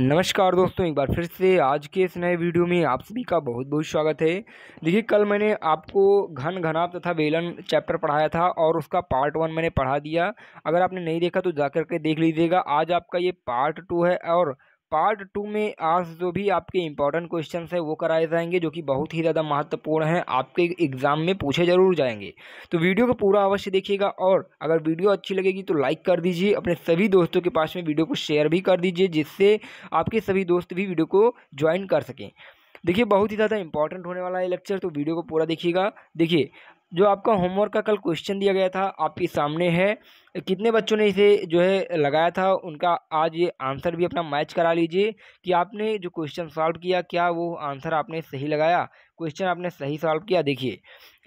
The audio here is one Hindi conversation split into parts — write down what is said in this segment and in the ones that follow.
नमस्कार दोस्तों एक बार फिर से आज के इस नए वीडियो में आप सभी का बहुत बहुत स्वागत है देखिए कल मैंने आपको घन घनाप तथा वेलन चैप्टर पढ़ाया था और उसका पार्ट वन मैंने पढ़ा दिया अगर आपने नहीं देखा तो जाकर के देख लीजिएगा आज आपका ये पार्ट टू है और पार्ट टू में आज जो भी आपके इंपॉर्टेंट क्वेश्चन है वो कराए जाएंगे जो कि बहुत ही ज़्यादा महत्वपूर्ण हैं आपके एग्जाम में पूछे जरूर जाएंगे तो वीडियो को पूरा अवश्य देखिएगा और अगर वीडियो अच्छी लगेगी तो लाइक कर दीजिए अपने सभी दोस्तों के पास में वीडियो को शेयर भी कर दीजिए जिससे आपके सभी दोस्त भी वीडियो को ज्वाइन कर सकें देखिए बहुत ही ज़्यादा इंपॉर्टेंट होने वाला है लेक्चर तो वीडियो को पूरा देखिएगा देखिए जो आपका होमवर्क का कल क्वेश्चन दिया गया था आपके सामने है कितने बच्चों ने इसे जो है लगाया था उनका आज ये आंसर भी अपना मैच करा लीजिए कि आपने जो क्वेश्चन सॉल्व किया क्या वो आंसर आपने सही लगाया क्वेश्चन आपने सही सॉल्व किया देखिए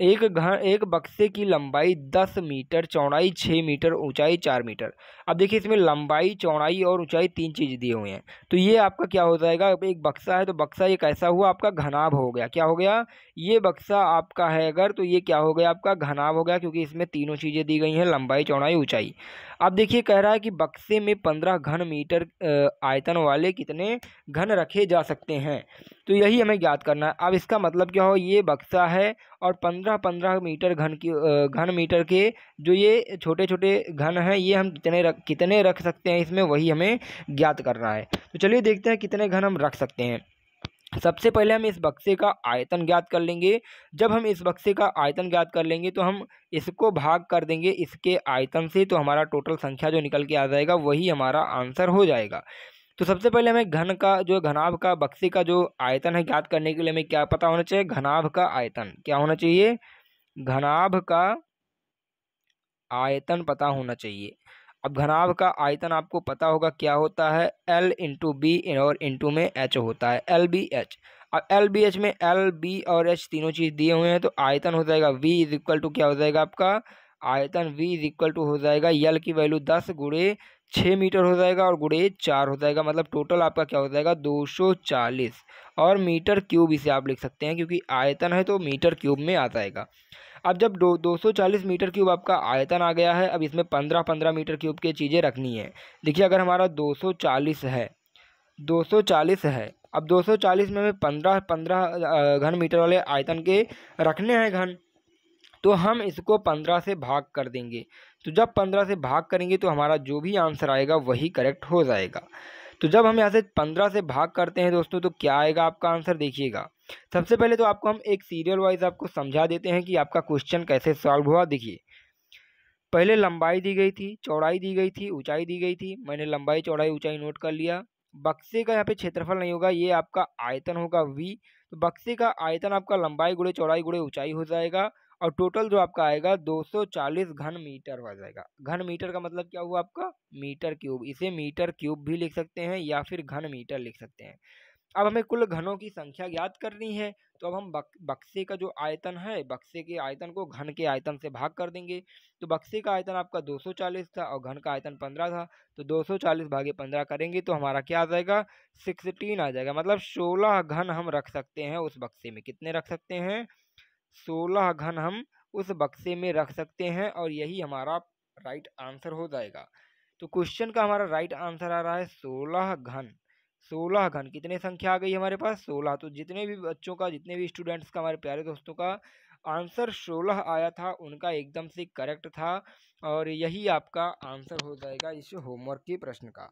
एक घर एक बक्से की लंबाई दस मीटर चौड़ाई छः मीटर ऊंचाई चार मीटर अब देखिए इसमें लंबाई चौड़ाई और ऊंचाई तीन चीज़ दिए हुए हैं तो ये आपका क्या हो जाएगा एक बक्सा है तो बक्सा ये कैसा हुआ आपका घनाभ हो गया क्या हो गया ये बक्सा आपका है अगर तो ये क्या हो गया आपका घनाभ हो गया क्योंकि इसमें तीनों चीज़ें दी गई हैं लंबाई चौड़ाई ऊँचाई ऊंचाई अब देखिए कह रहा है कि बक्से में पंद्रह घन मीटर आयतन वाले कितने घन रखे जा सकते हैं तो यही हमें ज्ञात करना है अब इसका मतलब क्या हो ये बक्सा है और पंद्रह पंद्रह मीटर घन की घन मीटर के जो ये छोटे छोटे घन हैं ये हम कितने रख कितने रख सकते हैं इसमें वही हमें ज्ञात करना है तो चलिए देखते हैं कितने घन हम रख सकते हैं सबसे पहले हम इस बक्से का आयतन ज्ञात कर लेंगे जब हम इस बक्से का आयतन ज्ञात कर लेंगे तो हम इसको भाग कर देंगे इसके आयतन से तो हमारा टोटल संख्या जो निकल के आ जाएगा वही हमारा आंसर हो जाएगा तो सबसे पहले हमें घन का जो घनाभ का बक्से का जो आयतन है ज्ञात करने के लिए हमें क्या पता होना चाहिए घनाभ का आयतन क्या होना चाहिए घनाभ का आयतन पता होना चाहिए अब घनाव का आयतन आपको पता होगा क्या होता है एल इंटू बी और इंटू में एच होता है एल बी एच अब एल बी एच में एल बी और एच तीनों चीज़ दिए हुए हैं तो आयतन हो जाएगा वी इज इक्वल टू क्या हो जाएगा आपका आयतन वी इज इक्वल टू हो जाएगा यल की वैल्यू दस गुड़े छः मीटर हो जाएगा और गुड़े चार हो जाएगा मतलब टोटल आपका क्या हो जाएगा दो सौ चालीस और मीटर क्यूब इसे आप लिख सकते हैं क्योंकि आयतन है तो मीटर क्यूब में आ जाएगा अब जब दो दो मीटर क्यूब आपका आयतन आ गया है अब इसमें पंद्रह पंद्रह मीटर क्यूब की चीज़ें रखनी है देखिए अगर हमारा दो है दो है अब 240 में हमें पंद्रह पंद्रह घन मीटर वाले आयतन के रखने हैं घन तो हम इसको पंद्रह से भाग कर देंगे तो जब पंद्रह से भाग करेंगे तो हमारा जो भी आंसर आएगा वही करेक्ट हो जाएगा तो जब हम यहाँ से पंद्रह से भाग करते हैं दोस्तों तो क्या आएगा आपका आंसर देखिएगा सबसे पहले तो आपको हम एक सीरियल वाइज आपको समझा देते हैं कि आपका क्वेश्चन कैसे सॉल्व हुआ देखिए पहले लंबाई दी गई थी चौड़ाई दी गई थी ऊंचाई दी गई थी मैंने लंबाई चौड़ाई ऊंचाई नोट कर लिया बक्से का यहाँ पे क्षेत्रफल नहीं होगा ये आपका आयतन होगा वी तो बक्से का आयतन आपका लंबाई गुड़े चौड़ाई गुड़े ऊंचाई हो जाएगा और टोटल जो आपका आएगा 240 घन मीटर हो जाएगा घन मीटर का मतलब क्या हुआ आपका मीटर क्यूब इसे मीटर क्यूब भी लिख सकते हैं या फिर घन मीटर लिख सकते हैं अब हमें कुल घनों की संख्या ज्ञात करनी है तो अब हम बक, बक्से का जो आयतन है बक्से के आयतन को घन के आयतन से भाग कर देंगे तो बक्से का आयतन आपका 240 था और घन का आयतन 15 था तो 240 भागे 15 करेंगे तो हमारा क्या आ जाएगा 16 आ जाएगा मतलब 16 घन हम रख सकते हैं उस बक्से में कितने रख सकते हैं 16 घन हम उस बक्से में रख सकते हैं और यही हमारा राइट आंसर हो जाएगा तो क्वेश्चन का हमारा राइट आंसर आ रहा है सोलह घन सोलह घन कितने संख्या आ गई हमारे पास सोलह तो जितने भी बच्चों का जितने भी स्टूडेंट्स का हमारे प्यारे दोस्तों का आंसर सोलह आया था उनका एकदम से करेक्ट था और यही आपका आंसर हो जाएगा इस होमवर्क के प्रश्न का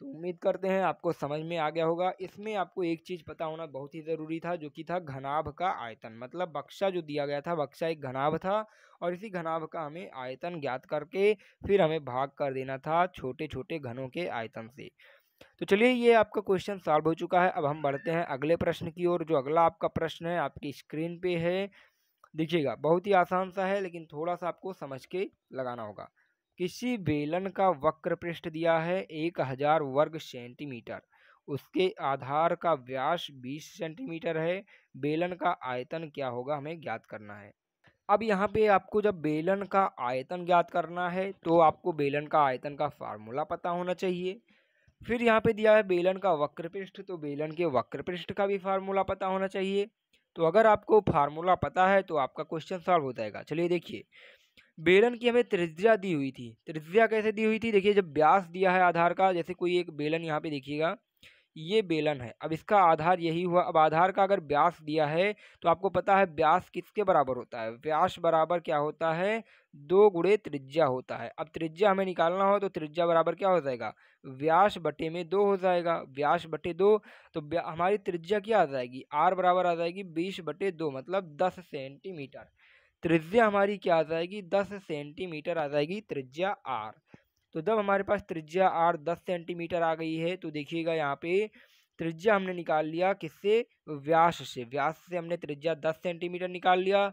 तो उम्मीद करते हैं आपको समझ में आ गया होगा इसमें आपको एक चीज़ पता होना बहुत ही ज़रूरी था जो कि था घनाभ का आयतन मतलब बक्सा जो दिया गया था बक्शा एक घनाभ था और इसी घनाभ का हमें आयतन ज्ञात करके फिर हमें भाग कर देना था छोटे छोटे घनों के आयतन से तो चलिए ये आपका क्वेश्चन सॉल्व हो चुका है अब हम बढ़ते हैं अगले प्रश्न की ओर जो अगला आपका प्रश्न है आपकी स्क्रीन पे है देखिएगा बहुत ही आसान सा है लेकिन थोड़ा सा आपको समझ के लगाना होगा किसी बेलन का वक्र पृष्ठ दिया है एक हजार वर्ग सेंटीमीटर उसके आधार का व्यास बीस सेंटीमीटर है बेलन का आयतन क्या होगा हमें ज्ञात करना है अब यहाँ पे आपको जब बेलन का आयतन ज्ञात करना है तो आपको बेलन का आयतन का फार्मूला पता होना चाहिए फिर यहाँ पे दिया है बेलन का वक्र पृष्ठ तो बेलन के वक्र पृष्ठ का भी फार्मूला पता होना चाहिए तो अगर आपको फार्मूला पता है तो आपका क्वेश्चन सॉल्व हो जाएगा चलिए देखिए बेलन की हमें त्रिज्या दी हुई थी त्रिज्या कैसे दी हुई थी देखिए जब व्यास दिया है आधार का जैसे कोई एक बेलन यहाँ पे देखिएगा ये बेलन है अब इसका आधार यही हुआ अब आधार का अगर व्यास दिया है तो आपको पता है व्यास किसके बराबर होता है व्यास बराबर क्या होता है दो गुड़े त्रिज्या होता है अब त्रिज्या हमें निकालना हो तो त्रिज्या बराबर क्या हो जाएगा व्यास बटे में दो हो जाएगा व्यास बटे दो तो हमारी त्रिज्या क्या आ जाएगी आर बराबर आ जाएगी बीस बटे दो मतलब दस सेंटीमीटर त्रिज्या हमारी क्या आ जाएगी दस सेंटीमीटर आ जाएगी त्रिज्या आर तो जब हमारे पास त्रिज्या आर दस सेंटीमीटर आ गई है तो देखिएगा यहाँ पे त्रिज्या हमने निकाल लिया किससे व्यास से व्यास से हमने त्रिज्या दस सेंटीमीटर निकाल लिया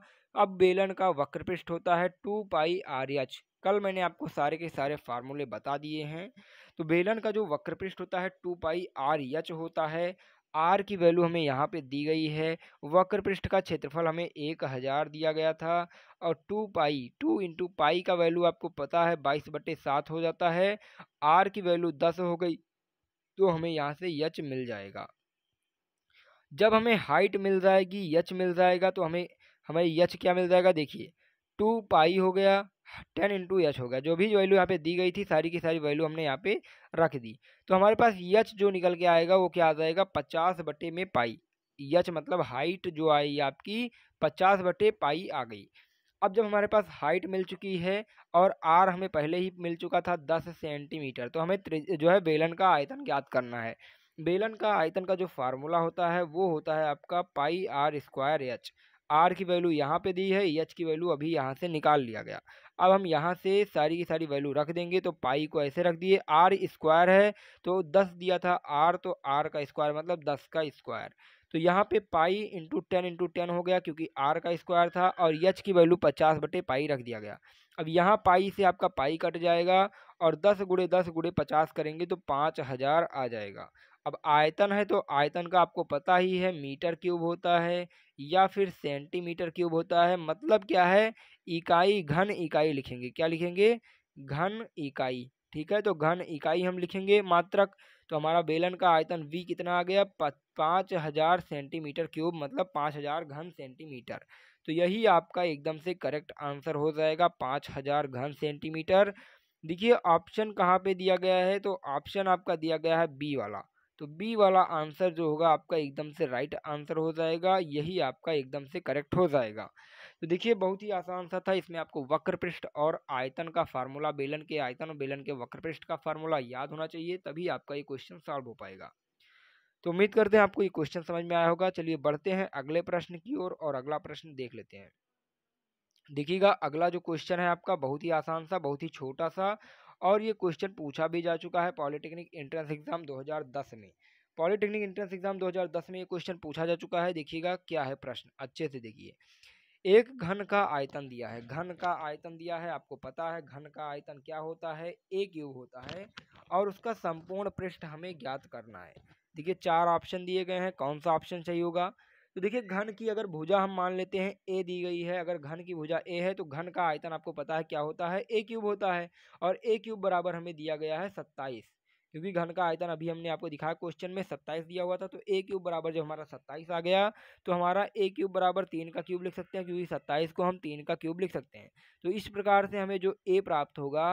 अब बेलन का वक्र पृष्ठ होता है टू पाई आर एच कल मैंने आपको सारे के सारे फार्मूले बता दिए हैं तो बेलन का जो वक्र पृष्ठ होता है टू पाई आर एच होता है आर की वैल्यू हमें यहाँ पे दी गई है वक्र पृष्ठ का क्षेत्रफल हमें एक हज़ार दिया गया था और two pi two into pi का वैल्यू आपको पता है बाईस बटे सात हो जाता है आर की वैल्यू दस हो गई तो हमें यहाँ से यच मिल जाएगा जब हमें हाइट मिल जाएगी यच मिल जाएगा तो हमें हमें यच क्या मिल जाएगा देखिए टू पाई हो गया टेन इंटू एच हो गया जो भी वैल्यू यहाँ पे दी गई थी सारी की सारी वैल्यू हमने यहाँ पे रख दी तो हमारे पास यच जो निकल के आएगा वो क्या आ जाएगा पचास बटे में पाई यच मतलब हाइट जो आई आपकी पचास बटे पाई आ गई अब जब हमारे पास हाइट मिल चुकी है और आर हमें पहले ही मिल चुका था दस सेंटीमीटर तो हमें जो है बेलन का आयतन ज्ञात करना है बेलन का आयतन का जो फार्मूला होता है वो होता है आपका pi R square H R की वैल्यू यहाँ पे दी है एच की वैल्यू अभी यहाँ से निकाल लिया गया अब हम यहाँ से सारी की सारी वैल्यू रख देंगे तो पाई को ऐसे रख दिए आर स्क्वायर है तो दस दिया था आर तो आर का स्क्वायर मतलब दस का स्क्वायर तो यहाँ पे pi into ten into ten हो गया क्योंकि आर का स्क्वायर था और यच की वैल्यू पचास बटे पाई रख दिया गया अब यहाँ पाई से आपका पाई कट जाएगा और दस गुड़े दस गुड़े पचास करेंगे तो पाँच हज़ार आ जाएगा अब आयतन है तो आयतन का आपको पता ही है मीटर क्यूब होता है या फिर सेंटीमीटर क्यूब होता है मतलब क्या है इकाई घन इकाई लिखेंगे क्या लिखेंगे घन इकाई ठीक है तो घन इकाई हम लिखेंगे मात्रक तो हमारा बेलन का आयतन वी कितना आ गया पाँच हज़ार सेंटीमीटर क्यूब मतलब पाँच हज़ार घन सेंटीमीटर तो यही आपका एकदम से करेक्ट आंसर हो जाएगा पाँच हज़ार घन सेंटीमीटर देखिए ऑप्शन कहाँ पे दिया गया है तो ऑप्शन आपका दिया गया है बी वाला तो बी वाला आंसर जो होगा आपका एकदम से राइट आंसर हो जाएगा यही आपका एकदम से करेक्ट हो जाएगा तो देखिए बहुत ही आसान सा था इसमें आपको वक्र पृष्ठ और आयतन का फार्मूला बेलन के आयतन और बेलन के वक्र पृष्ठ का फार्मूला याद होना चाहिए तभी आपका ये क्वेश्चन सॉल्व हो पाएगा तो उम्मीद करते हैं आपको ये क्वेश्चन समझ में आया होगा चलिए बढ़ते हैं अगले प्रश्न की ओर और, और अगला प्रश्न देख लेते हैं देखिएगा अगला जो क्वेश्चन है आपका बहुत ही आसान सा बहुत ही छोटा सा और ये क्वेश्चन पूछा भी जा चुका है पॉलिटेक्निक एंट्रेंस एग्जाम 2010 में पॉलिटेक्निक एंट्रेंस एग्जाम 2010 में ये क्वेश्चन पूछा जा चुका है देखिएगा क्या है प्रश्न अच्छे से देखिए एक घन का आयतन दिया है घन का आयतन दिया है आपको पता है घन का आयतन क्या होता है एक यू होता है और उसका संपूर्ण पृष्ठ हमें ज्ञात करना है देखिए चार ऑप्शन दिए गए हैं कौन सा ऑप्शन सही होगा तो देखिए घन की अगर भुजा हम मान लेते हैं ए दी गई है अगर घन की भुजा ए है तो घन का आयतन आपको पता है क्या होता है ए क्यूब होता है और ए क्यूब बराबर हमें दिया गया है सत्ताईस क्योंकि घन का आयतन अभी हमने आपको दिखाया क्वेश्चन में सत्ताईस दिया हुआ था तो ए क्यूब बराबर जब हमारा सत्ताईस आ गया तो हमारा ए क्यूब बराबर तीन का क्यूब लिख सकते हैं क्योंकि सत्ताईस को हम तीन का क्यूब लिख सकते हैं तो इस प्रकार से हमें जो ए प्राप्त होगा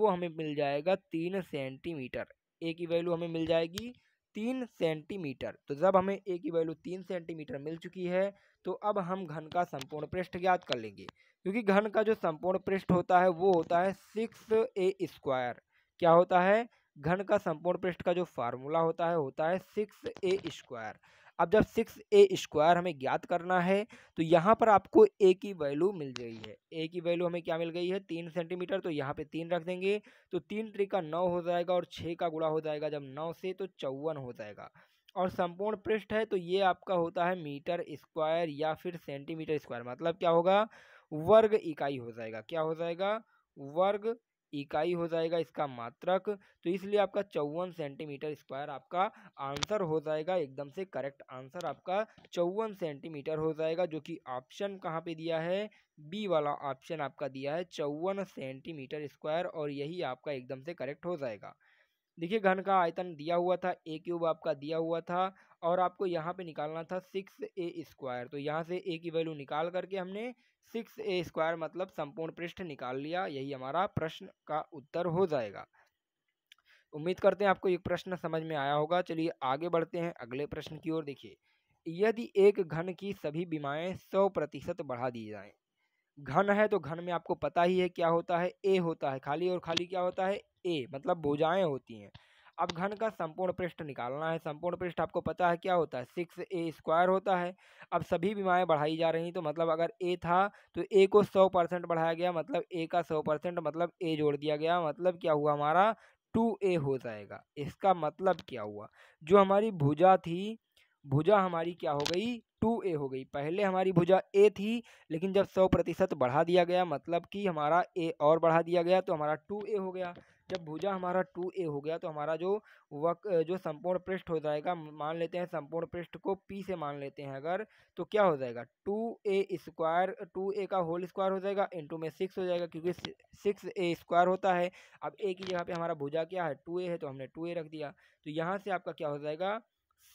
वो हमें मिल जाएगा तीन सेंटीमीटर ए की वैल्यू हमें मिल जाएगी तीन सेंटीमीटर तो जब हमें ए की वैल्यू तीन सेंटीमीटर मिल चुकी है तो अब हम घन का संपूर्ण पृष्ठ ज्ञात कर लेंगे क्योंकि घन का जो संपूर्ण पृष्ठ होता है वो होता है सिक्स ए स्क्वायर क्या होता है घन का संपूर्ण पृष्ठ का जो फार्मूला होता है होता है सिक्स ए स्क्वायर अब जब सिक्स ए स्क्वायर हमें ज्ञात करना है तो यहाँ पर आपको ए की वैल्यू मिल गई है ए की वैल्यू हमें क्या मिल गई है तीन सेंटीमीटर तो यहाँ पे तीन रख देंगे तो तीन का नौ हो जाएगा और छः का गुड़ा हो जाएगा जब नौ से तो चौवन हो जाएगा और संपूर्ण पृष्ठ है तो ये आपका होता है मीटर स्क्वायर या फिर सेंटीमीटर स्क्वायर मतलब क्या होगा वर्ग इकाई हो जाएगा क्या हो जाएगा वर्ग इकाई हो जाएगा इसका मात्रक तो इसलिए आपका चौवन सेंटीमीटर स्क्वायर आपका आंसर हो जाएगा एकदम से करेक्ट आंसर आपका चौवन सेंटीमीटर हो जाएगा जो कि ऑप्शन कहाँ पे दिया है बी वाला ऑप्शन आपका दिया है चौवन सेंटीमीटर स्क्वायर और यही आपका एकदम से करेक्ट हो जाएगा देखिए घन का आयतन दिया हुआ था ए क्यूब आपका दिया हुआ था और आपको यहाँ पे निकालना था सिक्स ए स्क्वायर तो यहाँ से ए की वैल्यू निकाल करके हमने सिक्स ए स्क्वायर मतलब संपूर्ण पृष्ठ निकाल लिया यही हमारा प्रश्न का उत्तर हो जाएगा उम्मीद करते हैं आपको ये प्रश्न समझ में आया होगा चलिए आगे बढ़ते हैं अगले प्रश्न की ओर देखिए यदि एक घन की सभी बीमाएँ सौ प्रतिशत बढ़ा दी जाएँ घन है तो घन में आपको पता ही है क्या होता है ए होता है खाली और खाली क्या होता है ए मतलब बोझाएँ होती हैं अब घन का संपूर्ण पृष्ठ निकालना है संपूर्ण पृष्ठ आपको पता है क्या होता है सिक्स ए स्क्वायर होता है अब सभी बीमाएँ बढ़ाई जा रही तो मतलब अगर ए था तो ए को सौ परसेंट बढ़ाया गया मतलब ए का सौ परसेंट मतलब ए जोड़ दिया गया मतलब क्या हुआ हमारा टू ए हो जाएगा इसका मतलब क्या हुआ जो हमारी भुजा थी भुजा हमारी क्या हो गई टू ए हो गई पहले हमारी भुजा ए थी लेकिन जब सौ प्रतिशत बढ़ा दिया गया मतलब कि हमारा ए और बढ़ा दिया गया तो हमारा टू ए हो गया जब भुजा हमारा टू ए हो गया तो हमारा जो वक जो संपूर्ण पृष्ठ हो जाएगा मान लेते हैं संपूर्ण पृष्ठ को पी से मान लेते हैं अगर तो क्या हो जाएगा two A square two A का होल स्क्वायर हो जाएगा इंटू में सिक्स हो जाएगा क्योंकि सिक्स ए स्क्वायर होता है अब ए की जगह पे हमारा भुजा क्या है टू ए है तो हमने टू ए रख दिया तो यहाँ से आपका क्या हो जाएगा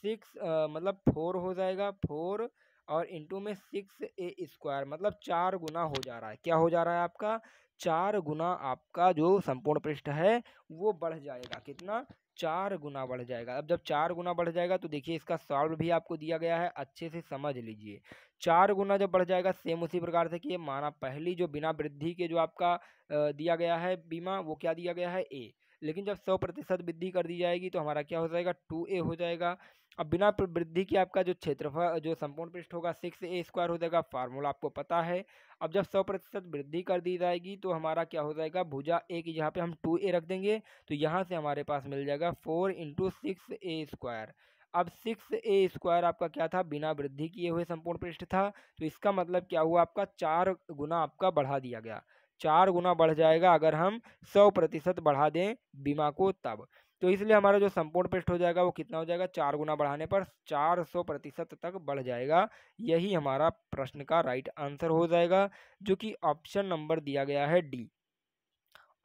सिक्स मतलब फोर हो जाएगा फोर और इंटू में सिक्स ए स्क्वायर मतलब चार गुना हो जा रहा है क्या हो जा रहा है आपका चार गुना आपका जो संपूर्ण पृष्ठ है वो बढ़ जाएगा कितना चार गुना बढ़ जाएगा अब जब चार गुना बढ़ जाएगा तो देखिए इसका सॉल्व भी आपको दिया गया है अच्छे से समझ लीजिए चार गुना जब बढ़ जाएगा सेम उसी प्रकार से कि माना पहली जो बिना वृद्धि के जो आपका दिया गया है बीमा वो क्या दिया गया है ए लेकिन जब सौ प्रतिशत वृद्धि कर दी जाएगी तो हमारा क्या हो जाएगा टू ए हो जाएगा अब बिना वृद्धि की आपका जो क्षेत्रफल जो संपूर्ण पृष्ठ होगा सिक्स ए स्क्वायर हो जाएगा फार्मूला आपको पता है अब जब सौ प्रतिशत वृद्धि कर दी जाएगी तो हमारा क्या हो जाएगा भुजा ए की जहाँ पे हम टू ए रख देंगे तो यहाँ से हमारे पास मिल जाएगा four into six A square अब सिक्स ए स्क्वायर आपका क्या था बिना वृद्धि किए हुए संपूर्ण पृष्ठ था तो इसका मतलब क्या हुआ आपका चार गुना आपका बढ़ा दिया गया चार गुना बढ़ जाएगा अगर हम सौ प्रतिशत बढ़ा दें बीमा को तब तो इसलिए हमारा जो संपूर्ण पृष्ठ हो जाएगा वो कितना हो जाएगा चार गुना बढ़ाने पर चार सौ प्रतिशत तक बढ़ जाएगा यही हमारा प्रश्न का राइट आंसर हो जाएगा जो कि ऑप्शन नंबर दिया गया है डी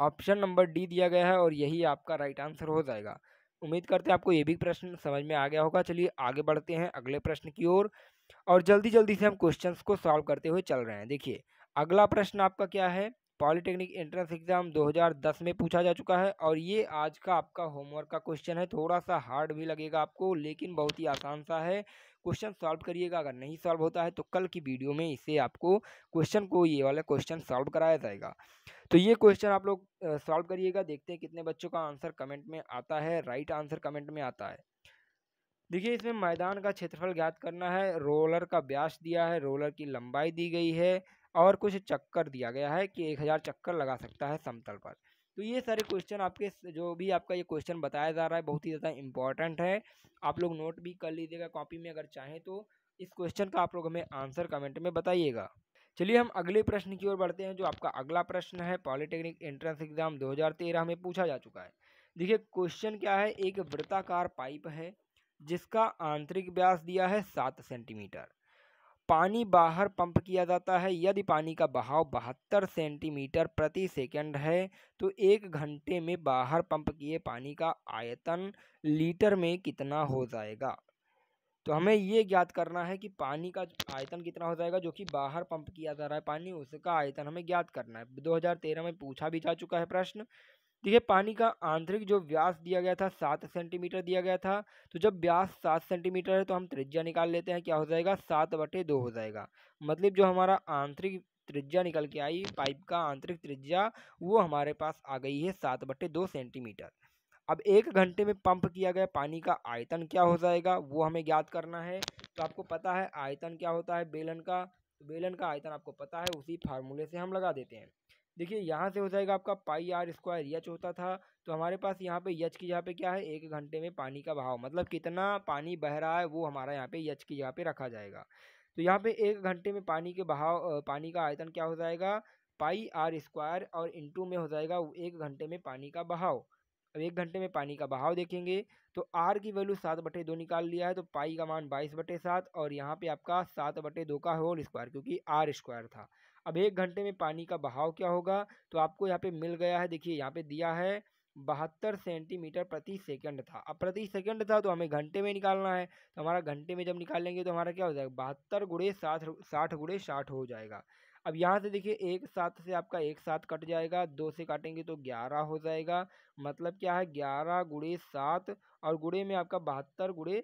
ऑप्शन नंबर डी दिया गया है और यही आपका राइट आंसर हो जाएगा उम्मीद करते हैं आपको ये भी प्रश्न समझ में आ गया होगा चलिए आगे बढ़ते हैं अगले प्रश्न की ओर और, और जल्दी जल्दी से हम क्वेश्चंस को सॉल्व करते हुए चल रहे हैं देखिए अगला प्रश्न आपका क्या है पॉलिटेक्निक एंट्रेंस एग्ज़ाम 2010 में पूछा जा चुका है और ये आज का आपका होमवर्क का क्वेश्चन है थोड़ा सा हार्ड भी लगेगा आपको लेकिन बहुत ही आसान सा है क्वेश्चन सॉल्व करिएगा अगर नहीं सॉल्व होता है तो कल की वीडियो में इसे आपको क्वेश्चन को ये वाला क्वेश्चन सॉल्व कराया जाएगा तो ये क्वेश्चन आप लोग सॉल्व करिएगा देखते हैं कितने बच्चों का आंसर कमेंट में आता है राइट आंसर कमेंट में आता है देखिए इसमें मैदान का क्षेत्रफल ज्ञात करना है रोलर का ब्याज दिया है रोलर की लंबाई दी गई है और कुछ चक्कर दिया गया है कि एक हज़ार चक्कर लगा सकता है समतल पर तो ये सारे क्वेश्चन आपके जो भी आपका ये क्वेश्चन बताया जा रहा है बहुत ही ज़्यादा इंपॉर्टेंट है आप लोग नोट भी कर लीजिएगा कॉपी में अगर चाहें तो इस क्वेश्चन का आप लोग हमें आंसर कमेंट में बताइएगा चलिए हम अगले प्रश्न की ओर बढ़ते हैं जो आपका अगला प्रश्न है पॉलिटेक्निक एंट्रेंस एग्जाम 2013 में पूछा जा चुका है देखिए क्वेश्चन क्या है एक वृत्ताकार पाइप है जिसका आंतरिक व्यास दिया है सात सेंटीमीटर पानी बाहर पंप किया जाता है यदि पानी का बहाव बहत्तर सेंटीमीटर प्रति सेकंड है तो एक घंटे में बाहर पंप किए पानी का आयतन लीटर में कितना हो जाएगा तो हमें ये ज्ञात करना है कि पानी का आयतन कितना हो जाएगा जो कि बाहर पंप किया जा रहा है पानी उसका आयतन हमें ज्ञात करना है 2013 में पूछा भी जा चुका है प्रश्न देखिए पानी का आंतरिक जो व्यास दिया गया था सात सेंटीमीटर दिया गया था तो जब व्यास सात सेंटीमीटर है तो हम त्रिज्या निकाल लेते हैं क्या हो जाएगा सात बटे दो हो जाएगा मतलब जो हमारा आंतरिक त्रिज्या निकल के आई पाइप का आंतरिक त्रिज्या वो हमारे पास आ गई है सात बटे दो सेंटीमीटर अब एक घंटे में पंप किया गया पानी का आयतन क्या हो जाएगा वो हमें ज्ञात करना है तो आपको पता है आयतन क्या होता है बेलन का बेलन का आयतन आपको पता है उसी फार्मूले से हम लगा देते हैं देखिए यहाँ से हो जाएगा आपका पाई आर स्क्वायर यच होता था तो हमारे पास यहाँ पे यच की जगह पे क्या है एक घंटे में पानी का बहाव मतलब कितना पानी बह रहा है वो हमारा यहाँ पे यच की जगह पे रखा जाएगा तो यहाँ पे एक घंटे में पानी के बहाव पानी का आयतन क्या हो जाएगा पाई आर स्क्वायर और इंटू में हो जाएगा एक घंटे में पानी का बहाव अब एक घंटे में पानी का बहाव देखेंगे तो आर की वैल्यू सात बटे दो निकाल लिया है तो पाई का मान बाईस बटे सात और यहाँ पे आपका सात बटे दो का होल स्क्वायर क्योंकि आर स्क्वायर था अब एक घंटे में पानी का बहाव क्या होगा तो आपको यहाँ पे मिल गया है देखिए यहाँ पे दिया है बहत्तर सेंटीमीटर प्रति सेकंड था अब प्रति सेकंड था तो हमें घंटे में निकालना है तो हमारा घंटे में जब निकालेंगे तो हमारा क्या हो जाएगा बहत्तर गुड़े साठ साठ गुड़े साठ हो जाएगा अब यहाँ से देखिए एक साथ से आपका एक साथ कट जाएगा दो से काटेंगे तो ग्यारह हो जाएगा मतलब क्या है ग्यारह गुड़े सात और गुड़े में आपका बहत्तर गुड़े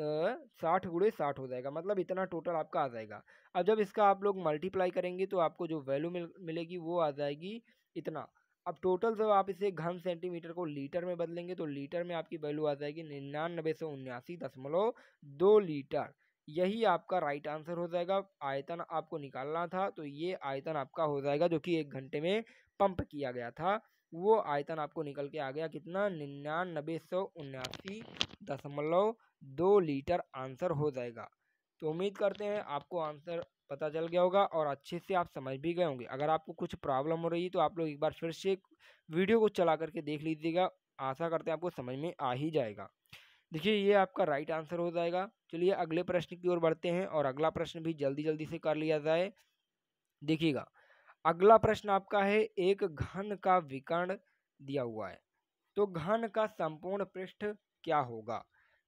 साठ गुड़े साठ हो जाएगा मतलब इतना टोटल आपका आ जाएगा अब जब इसका आप लोग मल्टीप्लाई करेंगे तो आपको जो वैल्यू मिल मिलेगी वो आ जाएगी इतना अब टोटल जब आप इसे घन सेंटीमीटर को लीटर में बदलेंगे तो लीटर में आपकी वैल्यू आ जाएगी निन्यानबे सौ उन्यासी दशमलव दो लीटर यही आपका राइट आंसर हो जाएगा आयतन आपको निकालना था तो ये आयतन आपका हो जाएगा जो कि एक घंटे में पंप किया गया था वो आयतन आपको निकल के आ गया कितना निन्यानबे सौ उन्यासी दशमलव दो लीटर आंसर हो जाएगा तो उम्मीद करते हैं आपको आंसर पता चल गया होगा और अच्छे से आप समझ भी गए होंगे अगर आपको कुछ प्रॉब्लम हो रही है तो आप लोग एक बार फिर से वीडियो को चला करके देख लीजिएगा आशा करते हैं आपको समझ में आ ही जाएगा देखिए ये आपका राइट आंसर हो जाएगा चलिए अगले प्रश्न की ओर बढ़ते हैं और अगला प्रश्न भी जल्दी जल्दी से कर लिया जाए देखिएगा अगला प्रश्न आपका है एक घन का विकर्ण दिया हुआ है तो घन का संपूर्ण पृष्ठ क्या होगा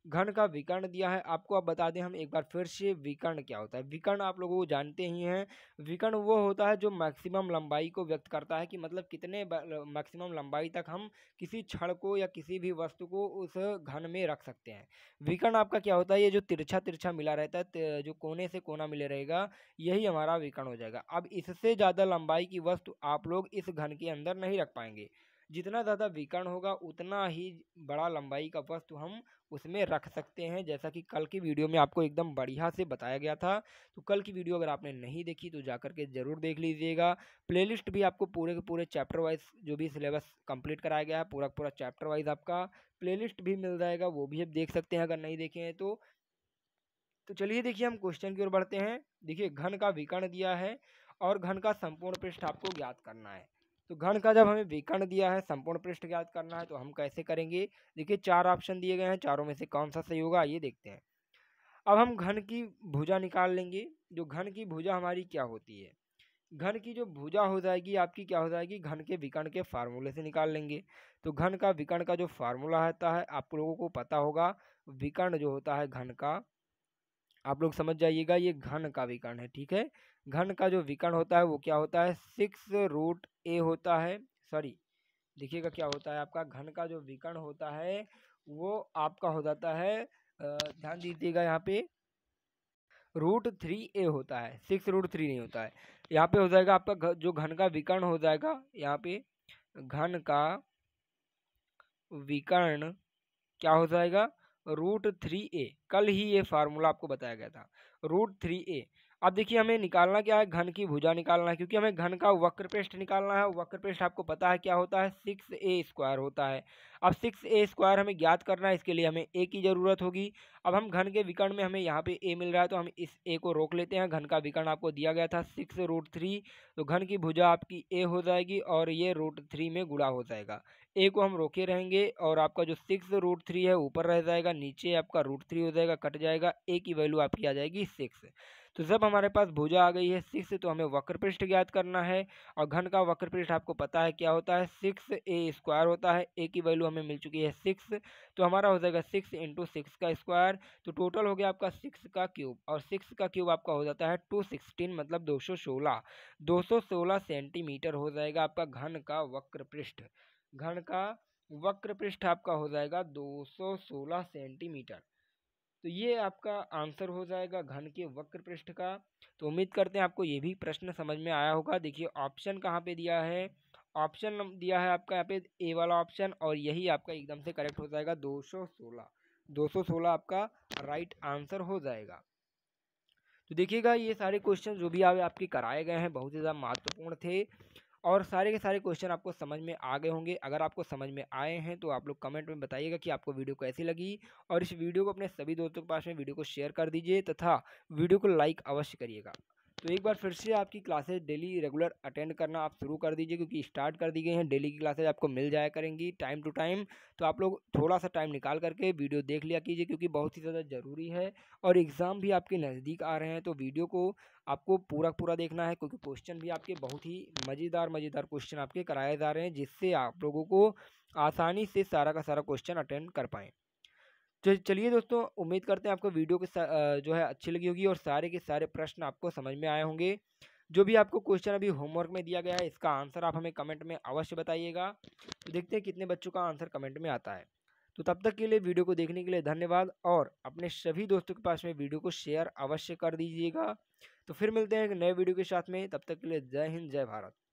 घन का विकर्ण दिया है आपको आप बता दें हम एक बार फिर से विकर्ण क्या होता है विकर्ण आप लोगों को जानते ही हैं विकर्ण वो होता है जो मैक्सिमम लंबाई को व्यक्त करता है कि मतलब कितने मैक्सिमम लंबाई तक हम किसी क्षण को या किसी भी वस्तु को उस घन में रख सकते हैं विकर्ण आपका क्या होता है ये जो तिरछा तिरछा मिला रहता है जो कोने से कोना मिले रहेगा यही हमारा विकर्ण हो जाएगा अब इससे ज़्यादा लंबाई की वस्तु आप लोग इस घन के अंदर नहीं रख पाएंगे जितना ज़्यादा विकर्ण होगा उतना ही बड़ा लंबाई का वस्तु हम उसमें रख सकते हैं जैसा कि कल की वीडियो में आपको एकदम बढ़िया से बताया गया था तो कल की वीडियो अगर आपने नहीं देखी तो जाकर के ज़रूर देख लीजिएगा प्लेलिस्ट भी आपको पूरे के पूरे चैप्टर वाइज जो भी सिलेबस कंप्लीट कराया गया है पूरा पूरा चैप्टर वाइज आपका प्लेलिस्ट भी मिल जाएगा वो भी आप देख सकते हैं अगर नहीं देखे हैं तो तो चलिए देखिए हम क्वेश्चन की ओर बढ़ते हैं देखिए घन का विकर्ण दिया है और घन का संपूर्ण पृष्ठ आपको ज्ञात करना है तो घन का जब हमें विकर्ण दिया है संपूर्ण पृष्ठ ज्ञात करना है तो हम कैसे करेंगे देखिए चार ऑप्शन दिए गए हैं चारों में से कौन सा सही होगा ये देखते हैं अब हम घन की भुजा निकाल लेंगे जो घन की भुजा हमारी क्या होती है घन की जो भुजा हो जाएगी आपकी क्या हो जाएगी घन के विकर्ण के फार्मूले से निकाल लेंगे तो घन का विकर्ण का जो फार्मूला होता है आप लोगों को पता होगा विकर्ण जो होता है घन का आप लोग समझ जाइएगा ये घन का विकर्ण है ठीक है घन का जो विकर्ण होता है वो क्या होता है सिक्स रूट ए होता है सॉरी देखिएगा क्या होता है आपका घन का जो विकर्ण होता है वो आपका हो जाता है ध्यान दीजिएगा यहाँ पे रूट थ्री ए होता है सिक्स रूट थ्री नहीं होता है यहाँ पे हो जाएगा आपका जो घन का विकर्ण हो जाएगा यहाँ पे घन का विकर्ण क्या हो जाएगा रूट थ्री ए कल ही ये फार्मूला आपको बताया गया था रूट थ्री ए अब देखिए हमें निकालना क्या है घन की भुजा निकालना है क्योंकि हमें घन का वक्र पृष्ठ निकालना है वक्र पृष्ठ आपको पता है क्या होता है सिक्स ए स्क्वायर होता है अब सिक्स ए स्क्वायर हमें ज्ञात करना है इसके लिए हमें ए की ज़रूरत होगी अब हम घन के विकर्ण में हमें यहाँ पे ए मिल रहा है तो हम इस ए को रोक लेते हैं घन का विकर्ण आपको दिया गया था सिक्स रूट थ्री तो घन की भुजा आपकी ए हो जाएगी और ये रूट थ्री में गुड़ा हो जाएगा ए को हम रोके रहेंगे और आपका जो सिक्स रूट थ्री है ऊपर रह जाएगा नीचे आपका रूट थ्री हो जाएगा कट जाएगा ए की वैल्यू आपकी आ जाएगी सिक्स तो जब हमारे पास भुजा आ गई है सिक्स तो हमें वक्रपृष्ठ ज्ञात करना है और घन का वक्रपृष्ठ आपको पता है क्या होता है सिक्स ए स्क्वायर होता है ए की वैल्यू हमें मिल चुकी है सिक्स तो हमारा हो जाएगा सिक्स इंटू सिक्स का स्क्वायर तो टोटल हो गया आपका सिक्स का क्यूब और सिक्स का क्यूब आपका हो जाता है टू सिक्सटीन मतलब दो सौ सोलह दो सौ सोलह सेंटीमीटर हो जाएगा आपका घन का वक्र पृष्ठ घन का वक्र पृष्ठ आपका हो जाएगा 216 सेंटीमीटर तो ये आपका आंसर हो जाएगा घन के वक्र पृष्ठ का तो उम्मीद करते हैं आपको ये भी प्रश्न समझ में आया होगा देखिए ऑप्शन कहाँ पे दिया है ऑप्शन दिया है आपका यहाँ पे ए वाला ऑप्शन और यही आपका एकदम से करेक्ट हो जाएगा 216 216 आपका राइट आंसर हो जाएगा तो देखिएगा ये सारे क्वेश्चन जो भी आपके कराए गए हैं बहुत ही ज़्यादा महत्वपूर्ण थे और सारे के सारे क्वेश्चन आपको समझ में आ गए होंगे अगर आपको समझ में आए हैं तो आप लोग कमेंट में बताइएगा कि आपको वीडियो कैसी लगी और इस वीडियो को अपने सभी दोस्तों के पास में वीडियो को शेयर कर दीजिए तथा वीडियो को लाइक अवश्य करिएगा तो एक बार फिर से आपकी क्लासेज डेली रेगुलर अटेंड करना आप शुरू कर दीजिए क्योंकि स्टार्ट कर दी गई हैं डेली की क्लासेज आपको मिल जाया करेंगी टाइम टू टाइम तो आप लोग थोड़ा सा टाइम निकाल करके वीडियो देख लिया कीजिए क्योंकि बहुत ही ज़्यादा ज़रूरी है और एग्ज़ाम भी आपके नज़दीक आ रहे हैं तो वीडियो को आपको पूरा पूरा देखना है क्योंकि क्वेश्चन भी आपके बहुत ही मज़ेदार मज़ेदार क्वेश्चन आपके कराए जा रहे हैं जिससे आप लोगों को आसानी से सारा का सारा क्वेश्चन अटेंड कर पाएँ तो चलिए दोस्तों उम्मीद करते हैं आपको वीडियो के जो है अच्छी लगी होगी और सारे के सारे प्रश्न आपको समझ में आए होंगे जो भी आपको क्वेश्चन अभी होमवर्क में दिया गया है इसका आंसर आप हमें कमेंट में अवश्य बताइएगा तो देखते हैं कितने बच्चों का आंसर कमेंट में आता है तो तब तक के लिए वीडियो को देखने के लिए धन्यवाद और अपने सभी दोस्तों के पास में वीडियो को शेयर अवश्य कर दीजिएगा तो फिर मिलते हैं एक नए वीडियो के साथ में तब तक के लिए जय हिंद जय भारत